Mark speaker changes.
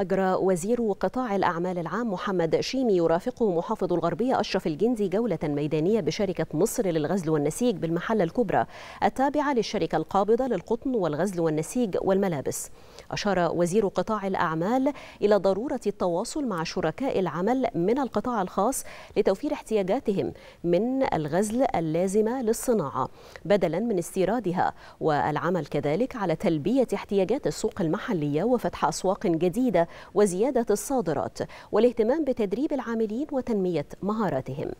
Speaker 1: أجرى وزير قطاع الأعمال العام محمد شيمي يرافقه محافظ الغربية أشرف الجنزي جولة ميدانية بشركة مصر للغزل والنسيج بالمحلة الكبرى التابعة للشركة القابضة للقطن والغزل والنسيج والملابس أشار وزير قطاع الأعمال إلى ضرورة التواصل مع شركاء العمل من القطاع الخاص لتوفير احتياجاتهم من الغزل اللازمة للصناعة بدلا من استيرادها والعمل كذلك على تلبية احتياجات السوق المحلية وفتح أسواق جديدة وزيادة الصادرات والاهتمام بتدريب العاملين وتنمية مهاراتهم